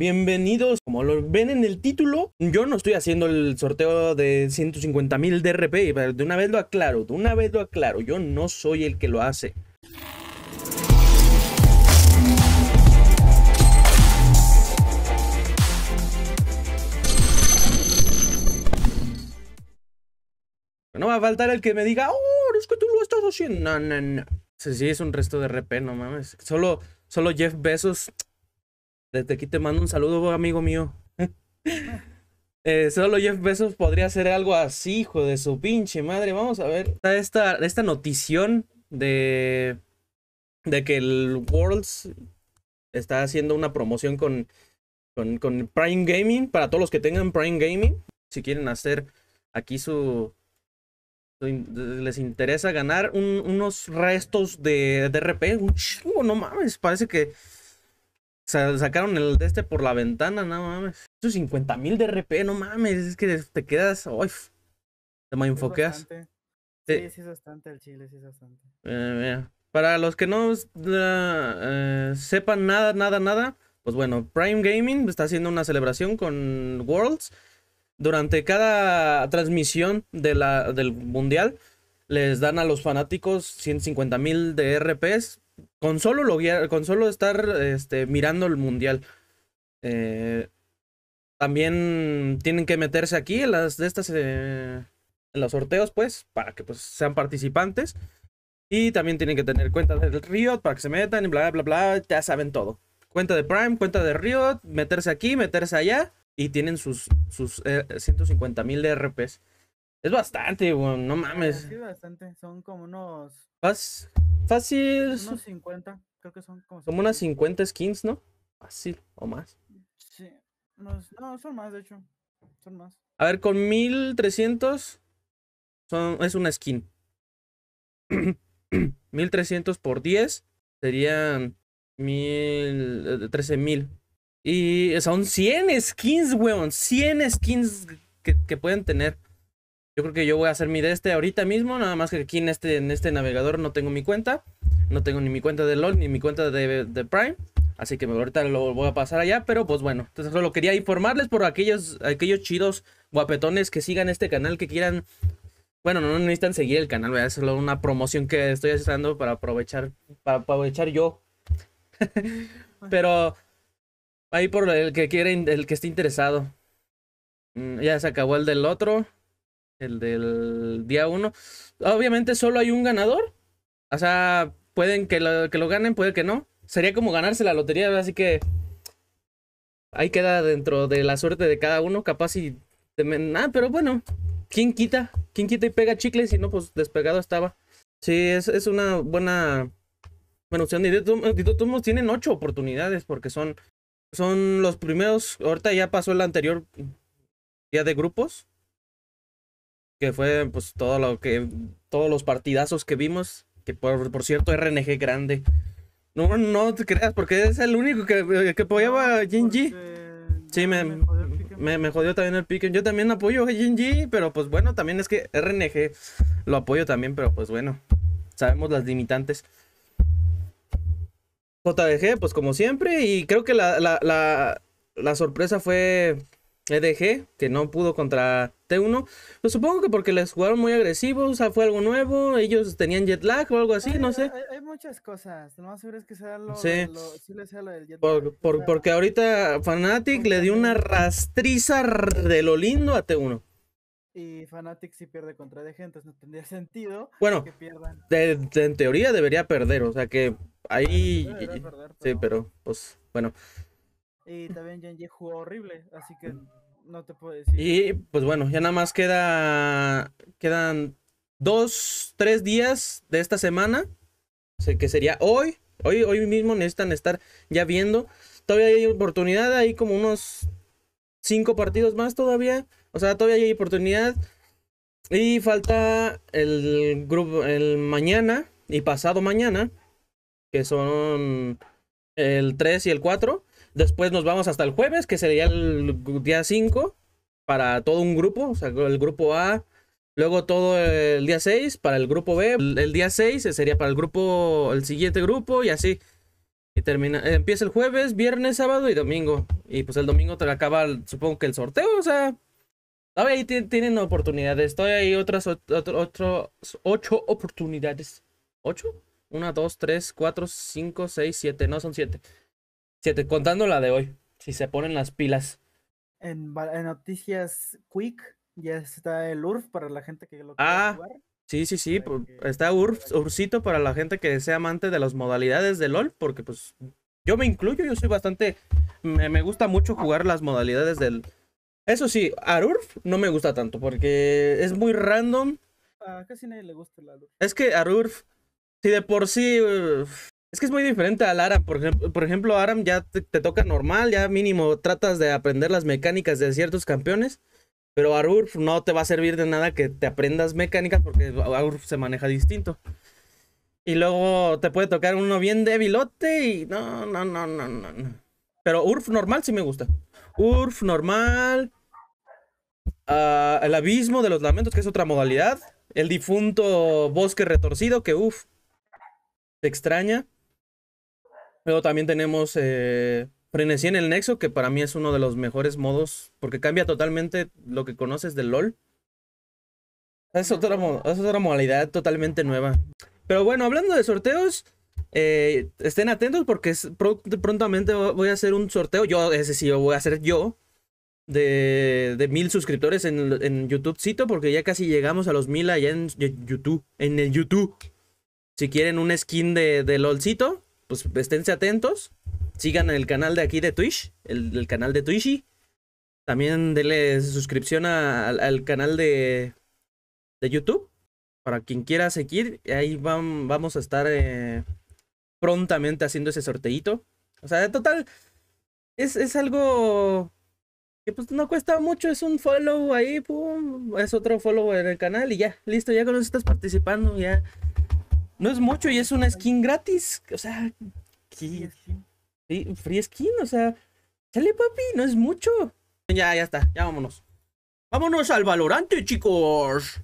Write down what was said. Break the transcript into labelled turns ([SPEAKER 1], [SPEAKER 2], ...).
[SPEAKER 1] bienvenidos. Como lo ven en el título, yo no estoy haciendo el sorteo de 150 mil DRP, pero de una vez lo aclaro, de una vez lo aclaro, yo no soy el que lo hace. No va a faltar el que me diga, oh, es que tú lo estás haciendo. No, no, no. Sí, sí, es un resto de RP, no mames. Solo, solo Jeff Bezos desde aquí te mando un saludo, amigo mío. Eh, solo Jeff Bezos podría hacer algo así, hijo de su pinche madre. Vamos a ver. Está esta, esta notición de, de que el Worlds está haciendo una promoción con, con, Prime Gaming. Para todos los que tengan Prime Gaming, si quieren hacer aquí su, les interesa ganar unos restos de, de, RP. Un chingo, no mames. Parece que sacaron el de este por la ventana, no mames. Esos 50 mil de RP, no mames, es que te quedas, uy, te mainfoqueas. Sí, sí, es bastante el chile, sí es bastante. Eh, para los que no eh, sepan nada, nada, nada, pues bueno, Prime Gaming está haciendo una celebración con Worlds. Durante cada transmisión de la, del Mundial, les dan a los fanáticos 150 mil de RPs con solo, estar este, mirando el mundial. Eh, también tienen que meterse aquí en las de estas eh, en los sorteos, pues, para que pues, sean participantes. Y también tienen que tener cuenta del Riot para que se metan y bla, bla, bla. Ya saben todo. Cuenta de Prime, cuenta de Riot, meterse aquí, meterse allá. Y tienen sus, sus eh, 150 mil RPs. Es bastante, weón, no mames. Sí, bastante. Son como unos. fácil. Unos 50, creo que son como. Como unas 50 skins, ¿no? Fácil, o más. Sí. No, son más, de hecho. Son más. A ver, con 1300 es una skin. 1300 por 10 serían 13000 eh, Y eh, son 100 skins, weón. 100 skins que, que pueden tener. Yo creo que yo voy a hacer mi de este ahorita mismo, nada más que aquí en este, en este navegador no tengo mi cuenta. No tengo ni mi cuenta de LOL ni mi cuenta de, Prime. Así que ahorita lo voy a pasar allá, pero pues bueno. Entonces solo quería informarles por aquellos, aquellos chidos guapetones que sigan este canal, que quieran... Bueno, no necesitan seguir el canal, voy a solo una promoción que estoy haciendo para aprovechar, para aprovechar yo. pero ahí por el que quieren, el que esté interesado. Mm, ya se acabó el del otro el del día 1. Obviamente solo hay un ganador. O sea, pueden que lo, ganen, puede que no. Sería como ganarse la lotería, así que ahí queda dentro de la suerte de cada uno, capaz y... Nada, ah, pero bueno, ¿quién quita? ¿Quién quita y pega chicles? si no, pues despegado estaba. Sí, es, una buena, opción. Y tienen ocho oportunidades porque son, son los primeros. Ahorita ya pasó el anterior día de grupos que fue pues todo lo que todos los partidazos que vimos, que por, cierto RNG grande. No, no te creas, porque es el único que, eh, apoyaba a Jinji Sí, me, me, jodió también el Piquen. Yo también apoyo a Jinji, pero pues bueno, también es que RNG lo apoyo también, pero pues bueno, sabemos las limitantes. JDG, pues como siempre, y creo que la sorpresa fue EDG, que no pudo contra T1. Pues supongo que porque les jugaron muy agresivos, o sea, fue algo nuevo, ellos tenían jet lag o algo así, no sé. Hay, muchas cosas, no más seguro es que sea lo, sí. lo, sea lo jet porque ahorita Fnatic le dio una rastriza de lo lindo a T1. Y Fnatic si pierde contra DG, entonces no tendría sentido bueno, que pierdan. en teoría debería perder, o sea que ahí... Sí, pero pues bueno. Y también Genji jugó horrible, así que no te Y pues bueno, ya nada más queda. Quedan dos, tres días de esta semana. Que sería hoy. Hoy, hoy mismo necesitan estar ya viendo. Todavía hay oportunidad, hay como unos cinco partidos más todavía. O sea, todavía hay oportunidad. Y falta el grupo el mañana y pasado mañana. Que son el 3 y el 4. Después nos vamos hasta el jueves, que sería el día 5, para todo un grupo, o sea, el grupo A. Luego todo el día 6 para el grupo B. El día 6 sería para el grupo, el siguiente grupo y así. Y termina, empieza el jueves, viernes, sábado y domingo. Y pues el domingo te acaba, supongo que el sorteo, o sea. Todavía ahí tienen oportunidades. Estoy hay otras otras ocho oportunidades. ¿Ocho? Una, dos, tres, cuatro, cinco, seis, siete. No, son siete. Siete, contando la de hoy, si se ponen las pilas. En, noticias quick ya está el URF para la gente que lo ah, Sí, sí, sí, está URF, urcito para la gente que sea amante de las modalidades del LOL, porque pues yo me incluyo, yo soy bastante, me, gusta mucho jugar las modalidades del... Eso sí, ARURF no me gusta tanto, porque es muy random. Ah, casi nadie le gusta el ARURF. Es que ARURF, si de por sí es que es muy diferente al ARAM. Por ejemplo, ARAM ya te, toca normal, ya mínimo tratas de aprender las mecánicas de ciertos campeones. Pero ARUR no te va a servir de nada que te aprendas mecánicas porque ARUR se maneja distinto. Y luego te puede tocar uno bien débilote y no, no, no, no, no. Pero URF normal sí me gusta. URF normal. Ah, el abismo de los lamentos, que es otra modalidad. El difunto bosque retorcido, que uff. Te extraña. Luego también tenemos eh, Frenesí en el Nexo, que para mí es uno de los mejores modos, porque cambia totalmente lo que conoces del LOL. Es otra, modalidad totalmente nueva. Pero bueno, hablando de sorteos, eh, estén atentos porque prontamente voy a hacer un sorteo. Yo, ese sí, lo voy a hacer yo. De, mil suscriptores en, en YouTubecito, porque ya casi llegamos a los mil allá en YouTube. En el YouTube. Si quieren un skin de, de LOLcito, pues esténse atentos. Sigan el canal de aquí de Twitch, el, canal de Twitchy. También denle suscripción al, canal de, de YouTube. Para quien quiera seguir, ahí vamos a estar eh, prontamente haciendo ese sorteito. O sea, total, es, es algo que pues no cuesta mucho, es un follow ahí, pum, es otro follow en el canal y ya, listo, ya con eso estás participando, ya no es mucho y es una skin gratis. O sea, free skin, o sea, sale papi, no es mucho. Ya, ya está, ya vámonos. Vámonos al valorante, chicos.